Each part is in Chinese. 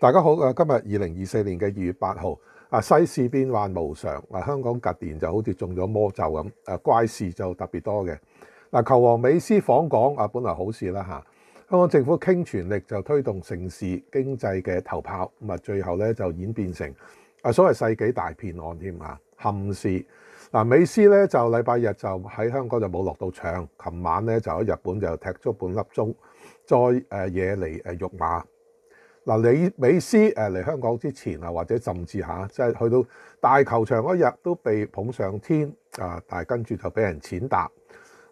大家好，啊，今日二零二四年嘅二月八號，啊，世事變幻無常，嗱香港近年就好似中咗魔咒咁，啊，怪事就特別多嘅。嗱，球王美斯訪港，啊本來好事啦嚇，香港政府傾全力就推動城市經濟嘅頭炮，咁啊最後咧就演變成啊所謂世紀大騙案添啊，憾事。嗱，美斯咧就禮拜日就喺香港就冇落到場，琴晚咧就喺日本就踢足半粒鐘，再誒惹嚟誒辱罵。嗱，李美斯誒嚟香港之前啊，或者甚至嚇，即係去到大球場嗰日都被捧上天啊，但係跟住就俾人剪答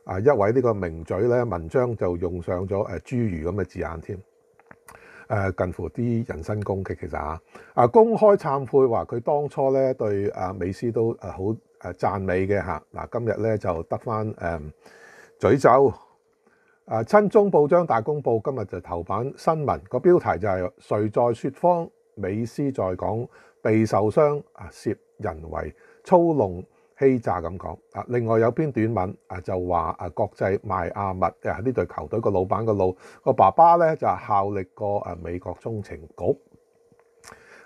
啊，一位呢個名嘴咧文章就用上咗誒侏儒咁嘅字眼添，誒近乎啲人身攻擊其實嚇啊，公開讚悔話佢當初咧對啊美斯都誒好誒讚美嘅嚇，嗱今日咧就得翻誒嘴咒。啊！《親中報章大公報》今日就頭版新聞個標題就係誰在説謊？美斯在講被受傷啊，涉人為操弄欺詐咁講。啊，另外有篇短文啊，就話啊，國際賣亞密啊呢隊球隊個老闆個老個爸爸咧就效力過啊美國中情局。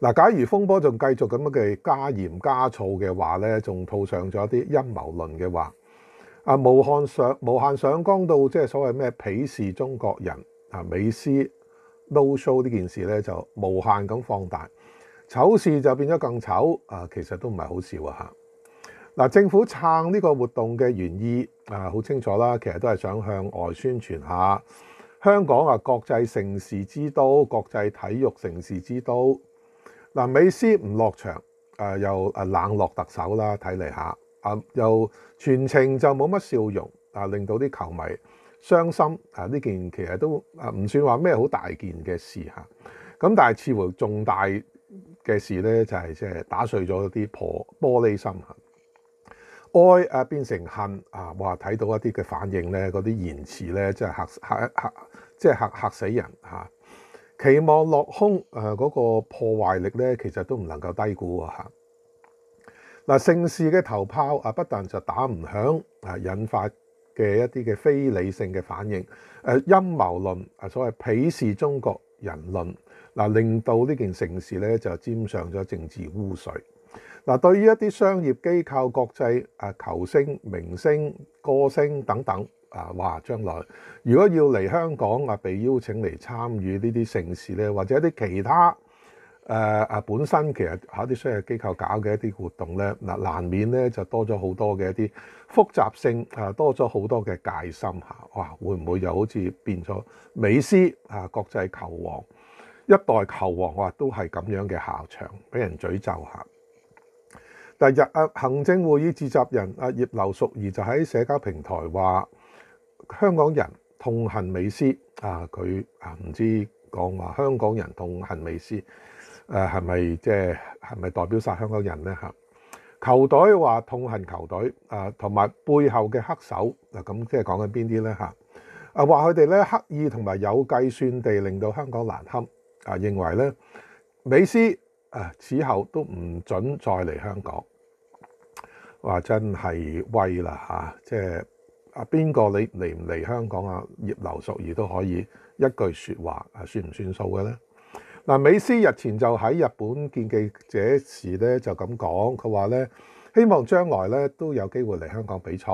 嗱，假如風波仲繼續咁樣嘅加鹽加醋嘅話咧，仲套上咗一啲陰謀論嘅話，啊無限上無限上講到即係所謂咩鄙視中國人啊，美斯 no show 呢件事咧就無限咁放大，醜事就變咗更醜啊，其實都唔係好笑啊嗱，政府撐呢個活動嘅原意啊，好清楚啦，其實都係想向外宣傳下香港啊，國際城市之都，國際體育城市之都。嗱，美斯唔落場，誒又誒冷落特首啦，睇嚟下，啊又全程就冇乜笑容，啊令到啲球迷傷心，啊呢件其實都啊唔算話咩好大件嘅事嚇，咁但係似乎重大嘅事咧就係即係打碎咗啲破玻璃心，愛啊變成恨啊，哇睇到一啲嘅反應咧，嗰啲言辭咧真係嚇嚇嚇，即係嚇嚇死人嚇。期望落空，誒嗰個破壞力咧，其實都唔能夠低估啊！嗱，盛事嘅投炮啊，不但就打唔響啊，引發嘅一啲嘅非理性嘅反應，誒陰謀論啊，所謂鄙視中國人論，嗱令到呢件盛事咧就沾上咗政治污水。嗱，對於一啲商業機構、國際啊球星、明星、歌星等等。啊！話將來如果要嚟香港啊，被邀請嚟參與呢啲盛事咧，或者一啲其他誒誒本身其實喺啲商業機構搞嘅一啲活動咧，嗱難免咧就多咗好多嘅一啲複雜性啊，多咗好多嘅戒心嚇。哇！會唔會又好似變咗美斯啊？國際球王一代球王啊，都係咁樣嘅下場，俾人嘴咒嚇。第日啊，行政會議召集人啊，葉劉淑儀就喺社交平台話。香港人痛恨美斯啊！佢啊唔知講話香港人痛恨美斯，誒係咪即係係咪代表晒香港人咧？嚇球隊話痛恨球隊啊，同埋背後嘅黑手啊，咁即係講緊邊啲咧？嚇啊話佢哋咧刻意同埋有計算地令到香港難堪啊，認為咧美斯啊，此後都唔准再嚟香港。話真係威啦嚇，即係。啊，邊個你嚟唔嚟香港啊？葉劉淑儀都可以一句説話，啊算唔算數嘅咧？嗱，美斯日前就喺日本見記者時咧，就咁講，佢話咧希望將來咧都有機會嚟香港比賽。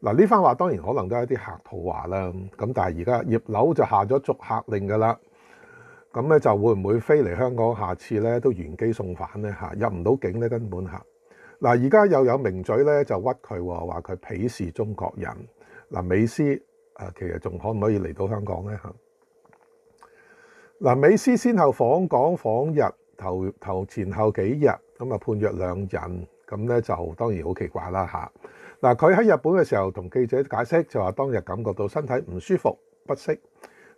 嗱，呢番話當然可能都係一啲客套話啦。咁但係而家葉劉就下咗逐客令㗎啦。咁咧就會唔會飛嚟香港？下次咧都原機送返咧入唔到境咧根本嚇。嗱，而家又有名嘴咧就屈佢，話佢鄙視中國人。嗱，美斯啊，其實仲可唔可以嚟到香港咧？嗱，美斯先後訪港、訪日，頭頭前後幾日，咁啊判若兩人。咁咧就當然好奇怪啦嚇。嗱，佢喺日本嘅時候同記者解釋，就話當日感覺到身體唔舒服、不適，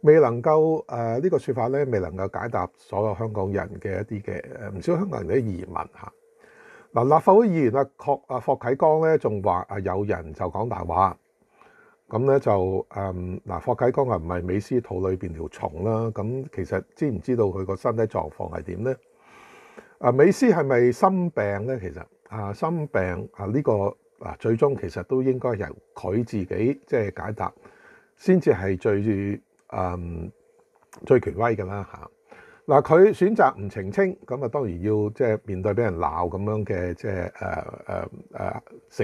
未能夠誒呢個説法咧，未能夠解答所有香港人嘅一啲嘅誒，唔少香港人嘅疑問嚇。嗱，立法會議員阿霍阿霍啟剛咧，仲話啊有人就講大話，咁咧就誒嗱，霍啟剛啊唔係美斯肚裏邊條蟲啦，咁其實知唔知道佢個身體狀況係點咧？啊，美斯係咪心病咧？其實啊，心病啊呢個啊，最終其實都應該由佢自己即係解答，先至係最誒最權威噶啦嚇。嗱，佢選擇唔澄清，咁啊當然要即係面對俾人鬧咁樣嘅即係誒誒誒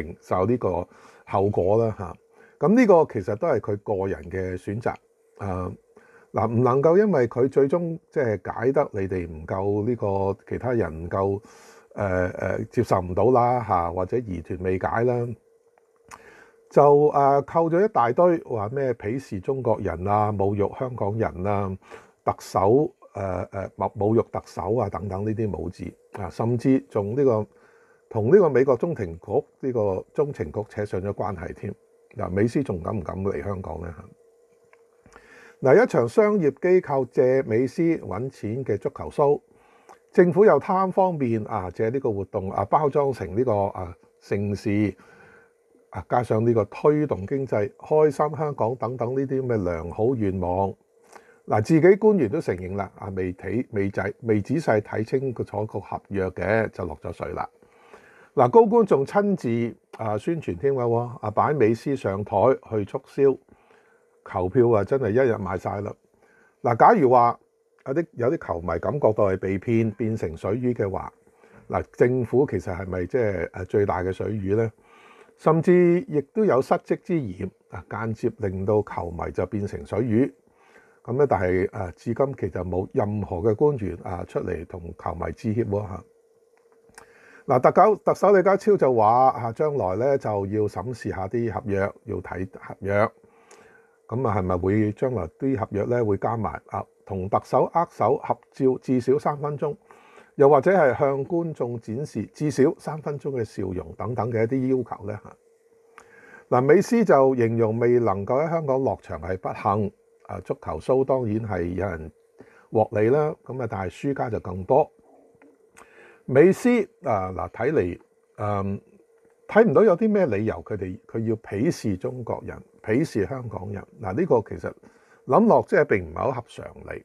承受呢個後果啦嚇。咁呢個其實都係佢個人嘅選擇。誒嗱，唔能夠因為佢最終即係解得你哋唔夠呢個其他人唔夠誒誒接受唔到啦嚇，或者疑團未解啦，就啊扣咗一大堆話咩鄙視中國人啊、侮辱香港人啊、特首。誒誒，辱侮辱特首啊，等等呢啲武字啊，甚至仲呢個同呢個美國中情局呢個中情局扯上咗關係添。嗱，美斯仲敢唔敢嚟香港呢？嗱，一場商業機構借美斯揾錢嘅足球 show，政府又貪方便啊，借呢個活動啊包裝成呢個啊盛事啊，加上呢個推動經濟、開心香港等等呢啲嘅良好願望。嗱，自己官員都承認啦，啊，未睇、未仔、未仔細睇清個採局合約嘅，就落咗水啦。嗱，高官仲親自啊宣傳添㗎喎，啊擺美斯上台去促銷球票啊，真係一日賣晒啦。嗱，假如話有啲有啲球迷感覺到係被騙，變成水魚嘅話，嗱，政府其實係咪即係誒最大嘅水魚咧？甚至亦都有失職之嫌啊，間接令到球迷就變成水魚。咁咧，但係誒，至今其實冇任何嘅官員啊出嚟同球迷致歉喎嗱，特搞特首李家超就話嚇，將來咧就要審視下啲合約，要睇合約。咁啊，係咪會將來啲合約咧會加埋啊？同特首握手合照至少三分鐘，又或者係向觀眾展示至少三分鐘嘅笑容等等嘅一啲要求咧嗱，美斯就形容未能夠喺香港落場係不幸。啊！足球蘇當然係有人獲利啦，咁啊，但係輸家就更多。美斯啊嗱，睇嚟嗯睇唔到有啲咩理由佢哋佢要鄙視中國人、鄙視香港人嗱，呢個其實諗落即係並唔係好合常理。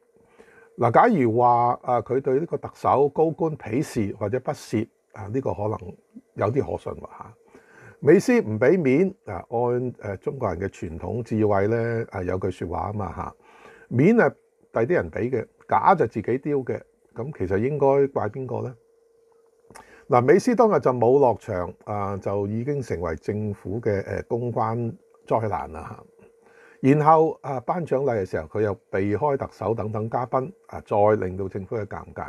嗱，假如話啊，佢對呢個特首高官鄙視或者不屑啊，呢個可能有啲可信話。美斯唔俾面啊，按誒中國人嘅傳統智慧咧，啊有句説話啊嘛嚇，面啊第啲人俾嘅，假就自己丟嘅，咁其實應該怪邊個咧？嗱，美斯當日就冇落場啊，就已經成為政府嘅誒公關災難啦。然後啊，頒獎禮嘅時候佢又避開特首等等嘉賓啊，再令到政府嘅尷尬。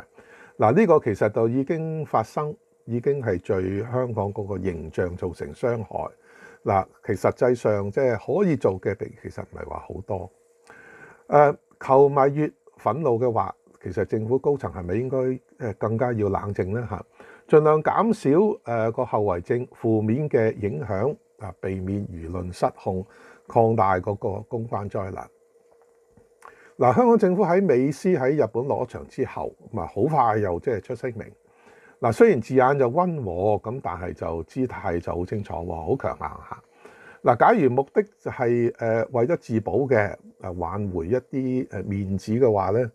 嗱，呢個其實就已經發生。已經係對香港嗰個形象造成傷害。嗱，其實際上即係可以做嘅，其實唔係話好多。誒，球迷越憤怒嘅話，其實政府高層係咪應該誒更加要冷靜咧？嚇，儘量減少誒個後遺症、負面嘅影響啊，避免輿論失控，擴大嗰個公關災難。嗱，香港政府喺美斯喺日本攞場之後，咪好快又即係出聲明。嗱，雖然字眼就温和咁，但係就姿態就好清楚喎，好強硬嚇。嗱，假如目的就係誒為咗自保嘅誒挽回一啲誒面子嘅話咧，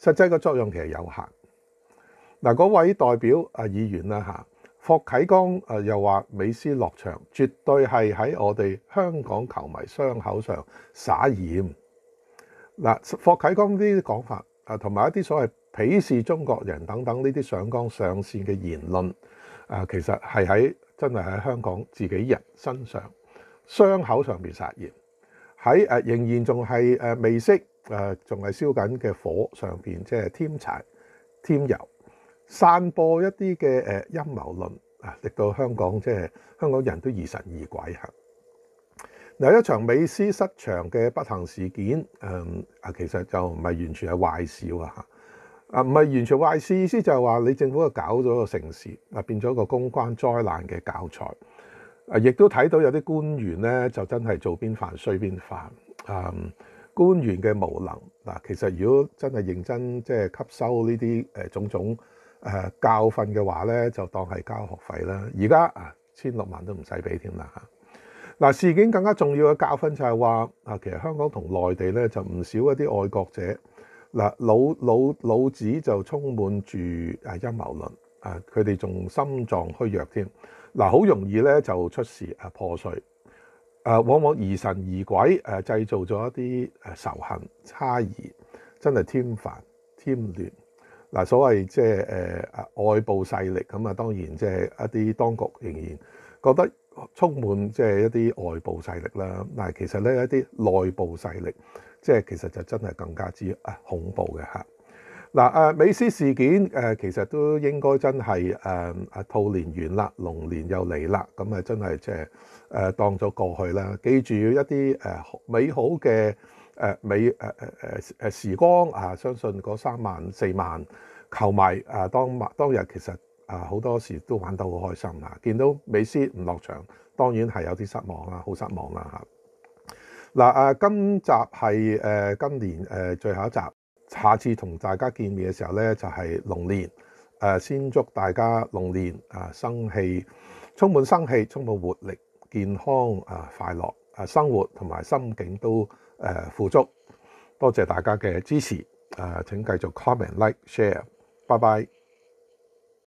實際個作用其實有限。嗱，嗰位代表啊議員啦嚇，霍啟剛誒又話美斯落場絕對係喺我哋香港球迷傷口上撒鹽。嗱，霍啟剛啲講法啊，同埋一啲所謂。鄙視中國人等等呢啲上綱上線嘅言論，啊，其實係喺真係喺香港自己人身上傷口上面撒鹽，喺誒仍然仲係誒未熄誒，仲係燒緊嘅火上邊，即係添柴添油，散播一啲嘅誒陰謀論啊，令到香港即係香港人都疑神疑鬼啊。嗱，一場美斯失場嘅不幸事件，誒啊，其實就唔係完全係壞事啊。啊，唔係完全壞事，意思就係話你政府嘅搞咗個城市，啊，變咗個公關災難嘅教材。啊，亦都睇到有啲官員咧，就真係做邊犯衰邊犯。嗯，官員嘅無能嗱，其實如果真係認真即係吸收呢啲誒種種誒教訓嘅話咧，就當係交學費啦。而家啊，千六萬都唔使俾添啦嚇。嗱，事件更加重要嘅教訓就係話啊，其實香港同內地咧就唔少一啲愛國者。嗱，老老老子就充滿住誒陰謀論，啊，佢哋仲心臟虛弱添，嗱好容易咧就出事啊破碎，誒往往疑神疑鬼，誒製造咗一啲誒仇恨差異，真係添煩添亂。嗱，所謂即係誒誒外部勢力咁啊，當然即係一啲當局仍然覺得充滿即係一啲外部勢力啦。但係其實咧一啲內部勢力。即係其實就真係更加之啊恐怖嘅嚇！嗱誒美斯事件誒其實都應該真係誒啊兔年完啦，龍年又嚟啦，咁啊真係即係誒當咗過去啦。記住一啲誒美好嘅誒美誒誒誒誒時光啊！相信嗰三萬四萬球迷啊當當日其實啊好多時都玩得好開心啊！見到美斯唔落場，當然係有啲失望啦，好失望啦嚇！嗱啊，今集係誒今年誒最後一集，下次同大家見面嘅時候咧，就係龍年誒，先祝大家龍年啊生氣，充滿生氣，充滿活力，健康啊快樂啊生活同埋心境都誒富足。多謝大家嘅支持啊！請繼續 comment、like、share。拜拜。